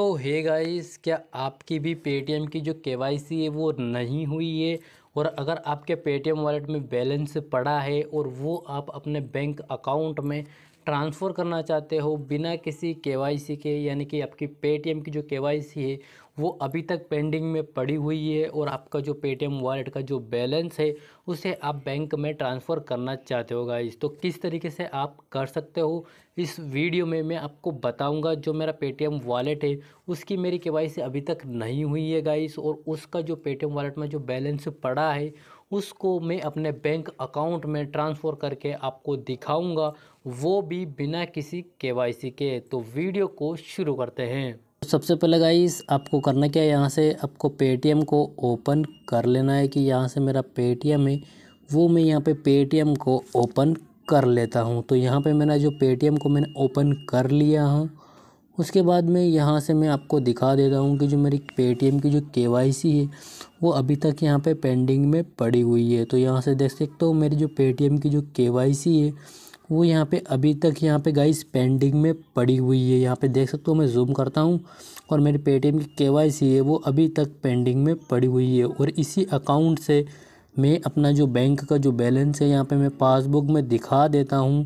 सो hey guys क्या आपकी भी पेटीएम की जो के है वो नहीं हुई है और अगर आपके पेटीएम वॉलेट में बैलेंस पड़ा है और वो आप अपने बैंक अकाउंट में ट्रांसफ़र करना चाहते हो बिना किसी केवाईसी के यानी कि आपकी पेटीएम की जो केवाईसी है वो अभी तक पेंडिंग में पड़ी हुई है और आपका जो पेटीएम वॉलेट का जो बैलेंस है उसे आप बैंक में ट्रांसफ़र करना चाहते हो गाइस तो किस तरीके से आप कर सकते हो इस वीडियो में मैं आपको बताऊंगा जो मेरा पेटीएम वॉलेट है उसकी मेरी केवाईसी अभी तक नहीं हुई है गाइस और उसका जो पेटीएम वॉलेट में जो बैलेंस पड़ा है उसको मैं अपने बैंक अकाउंट में ट्रांसफ़र करके आपको दिखाऊँगा वो भी बिना किसी के के तो वीडियो को शुरू करते हैं तो सबसे पहले गाइस आपको करना क्या है यहाँ से आपको पेटीएम को ओपन कर लेना है कि यहाँ से मेरा पेटीएम है वो मैं यहाँ पे पेटीएम को ओपन कर लेता हूँ तो यहाँ पे मेरा जो पेटीएम को मैंने ओपन कर लिया हूँ उसके बाद में यहाँ से मैं आपको दिखा देता हूँ कि जो मेरी पेटीएम की जो केवाईसी है वो अभी तक यहाँ पे पेंडिंग में पड़ी हुई है तो यहाँ से देख सकते हो मेरी जो पेटीएम की जो के है वो यहाँ पे अभी तक यहाँ पे गाइस पेंडिंग में पड़ी हुई है यहाँ पे देख सकते हो मैं जूम करता हूँ और मेरी पेटीएम की के है वो अभी तक पेंडिंग में पड़ी हुई है और इसी अकाउंट से मैं अपना जो बैंक का जो बैलेंस है यहाँ पे मैं पासबुक में दिखा देता हूँ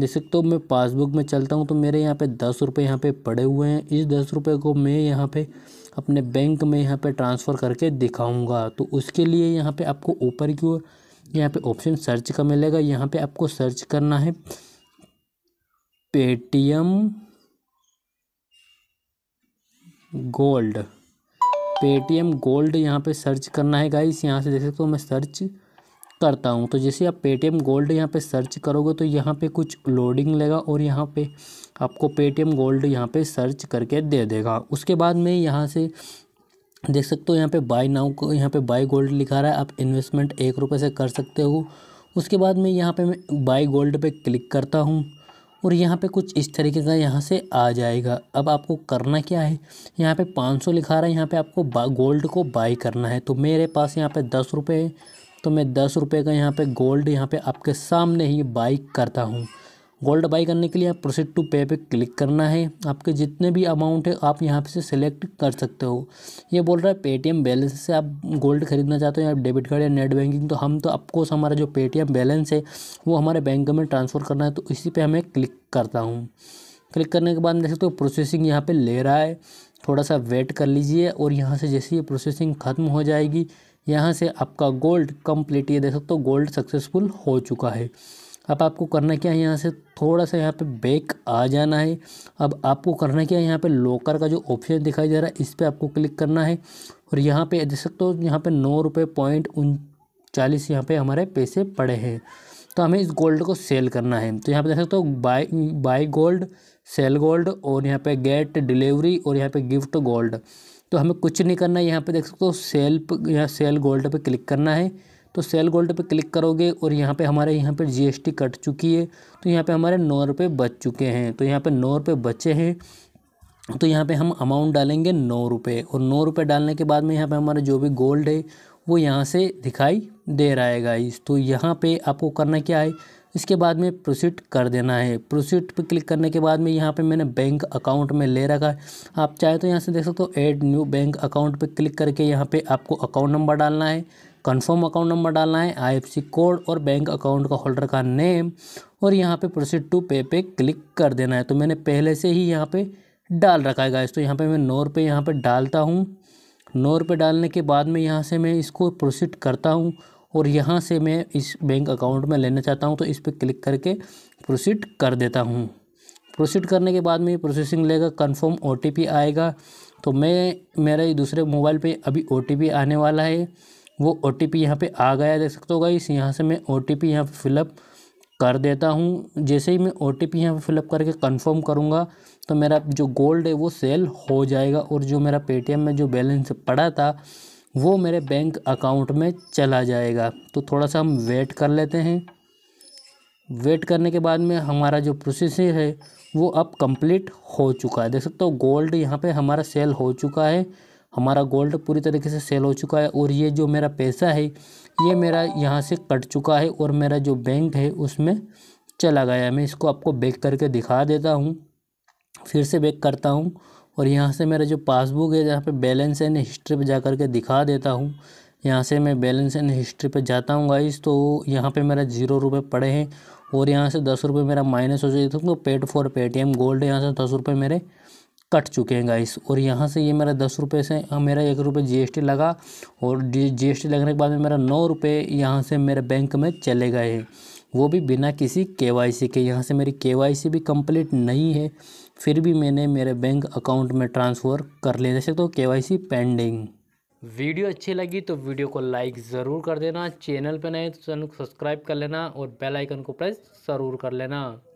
देख सकते हो मैं पासबुक में चलता हूँ तो मेरे यहाँ पर दस रुपये यहाँ पड़े हुए हैं इस दस रुपये को मैं यहाँ पर अपने बैंक में यहाँ पर ट्रांसफ़र करके दिखाऊँगा तो उसके लिए यहाँ पर आपको ऊपर की ओर यहाँ पे ऑप्शन सर्च का मिलेगा यहाँ पे आपको सर्च करना है पेटीएम गोल्ड पेटीएम गोल्ड यहाँ पे सर्च करना है गाइस यहाँ से देख सकते हो मैं सर्च करता हूँ तो जैसे आप पेटीएम गोल्ड यहाँ पे सर्च करोगे तो यहाँ पे कुछ लोडिंग लेगा और यहाँ पे आपको पेटीएम गोल्ड यहाँ पे सर्च करके दे देगा उसके बाद में यहाँ से देख सकते हो यहाँ पे बाय नाउ को यहाँ पे बाय गोल्ड लिखा रहा है आप इन्वेस्टमेंट एक रुपये से कर सकते हो उसके बाद में यहाँ पे मैं बाय गोल्ड पे क्लिक करता हूँ और यहाँ पे कुछ इस तरीके का यहाँ से आ जाएगा अब आपको करना क्या है यहाँ पे 500 लिखा रहा है यहाँ पे आपको गोल्ड को बाई करना है तो मेरे पास यहाँ पे दस रुपये तो मैं दस रुपये का यहाँ पर गोल्ड यहाँ पर आपके सामने ही बाई करता हूँ गोल्ड बाई करने के लिए आप प्रोसीड टू पे पे क्लिक करना है आपके जितने भी अमाउंट है आप यहाँ से सिलेक्ट कर सकते हो ये बोल रहा है पेटीएम बैलेंस से आप गोल्ड खरीदना चाहते हो या डेबिट कार्ड या नेट बैंकिंग तो हम तो आपको हमारा जो पेटीएम बैलेंस है वो हमारे बैंक में ट्रांसफ़र करना है तो इसी पर हमें क्लिक करता हूँ क्लिक करने के बाद देख सकते हो प्रोसेसिंग यहाँ पर ले रहा है थोड़ा सा वेट कर लीजिए और यहाँ से जैसे ये प्रोसेसिंग ख़त्म हो जाएगी यहाँ से आपका गोल्ड कम्प्लीट ये देख सकते हो गोल्ड सक्सेसफुल हो चुका है अब आपको करना क्या है यहाँ से थोड़ा सा यहाँ पे बैक आ जाना है अब आपको करना क्या है यहाँ पे लॉकर का जो ऑप्शन दिखाई दे रहा है इस पर आपको क्लिक करना है और यहाँ पे देख सकते हो यहाँ पे नौ रुपये पॉइंट उनचालीस यहाँ पे हमारे पैसे पड़े हैं तो हमें इस गोल्ड को सेल करना है तो यहाँ पे देख सकते हो buy buy gold sell gold और यहाँ पे गेट डिलीवरी और यहाँ पे गिफ्ट गोल्ड तो हमें कुछ नहीं करना है यहाँ पे देख सकते हो सेल यहाँ सेल गोल्ड पे क्लिक करना है तो सेल गोल्ड पे क्लिक करोगे और यहाँ पे हमारे यहाँ पे जीएसटी कट चुकी है तो यहाँ पे हमारे नौ रुपये बच चुके हैं तो यहाँ पे नौ रुपये बचे हैं तो यहाँ पे हम अमाउंट डालेंगे नौ रुपये और नौ रुपये डालने के बाद में यहाँ पे हमारा जो भी गोल्ड है वो यहाँ से दिखाई दे रहा है गाइस तो यहाँ पर आपको करना क्या है इसके बाद में प्रोसीड कर देना है प्रोसीड पर क्लिक करने के बाद में यहाँ पे मैंने बैंक अकाउंट में ले रखा है आप चाहे तो यहाँ से देख सकते हो ऐड न्यू बैंक अकाउंट पे क्लिक करके यहाँ पे आपको अकाउंट नंबर डालना है कंफर्म अकाउंट नंबर डालना है आईएफसी कोड और बैंक अकाउंट का होल्डर का नेम और यहाँ पे प्रोसीड टू पे पे क्लिक कर देना है तो मैंने पहले से ही यहाँ पे डाल रखा है गाइस तो यहाँ पे मैं नौ रुपये यहाँ पर डालता हूँ नौ रुपये डालने के बाद में यहाँ से मैं इसको प्रोसीड करता हूँ और यहाँ से मैं इस बैंक अकाउंट में लेना चाहता हूँ तो इस पर क्लिक करके प्रोसीड कर देता हूँ प्रोसीड करने के बाद में ये प्रोसेसिंग लेगा कंफर्म ओ आएगा तो मैं मेरा ये दूसरे मोबाइल पे अभी ओ आने वाला है वो ओ टी पी यहाँ पर आ गया देख सकते हो गाइस यहाँ से मैं ओ टी पी यहाँ पर फिलअप कर देता हूँ जैसे ही मैं ओ टी पी यहाँ पर फिलअप करके कंफर्म करूँगा तो मेरा जो गोल्ड है वो सेल हो जाएगा और जो मेरा पेटीएम में जो बैलेंस पड़ा था वो मेरे बैंक अकाउंट में चला जाएगा तो थोड़ा सा हम वेट कर लेते हैं वेट करने के बाद में हमारा जो प्रोसेसिंग है वो अब कंप्लीट हो चुका है देख सकते हो गोल्ड यहाँ पे हमारा सेल हो चुका है हमारा गोल्ड पूरी तरीके से सेल हो चुका है और ये जो मेरा पैसा है ये मेरा यहाँ से कट चुका है और मेरा जो बैंक है उसमें चला गया है मैं इसको आपको बैक करके दिखा देता हूँ फिर से बैक करता हूँ और यहाँ से मेरा जो पासबुक है जहाँ पे बैलेंस एंड हिस्ट्री पे जा कर के दिखा देता हूँ यहाँ से मैं बैलेंस एंड हिस्ट्री पे जाता हूँ गाइस तो यहाँ पे मेरा जीरो रुपये पड़े हैं और यहाँ से दस रुपये मेरा माइनस हो जाए तो पेड फॉर पेटीएम गोल्ड यहाँ से दस रुपये मेरे कट चुके हैं गाइस और यहाँ से ये मेरा दस रुपये से हाँ, मेरा एक रुपये जी लगा और जी लगने के बाद में मेरा नौ रुपये यहाँ से मेरे बैंक में चले गए हैं वो भी बिना किसी केवाईसी के यहाँ से मेरी केवाईसी भी कंप्लीट नहीं है फिर भी मैंने मेरे बैंक अकाउंट में ट्रांसफ़र कर लिया जैसे तो के पेंडिंग वीडियो अच्छी लगी तो वीडियो को लाइक ज़रूर कर देना चैनल पर नए तो चैनल को सब्सक्राइब कर लेना और बेल आइकन को प्रेस ज़रूर कर लेना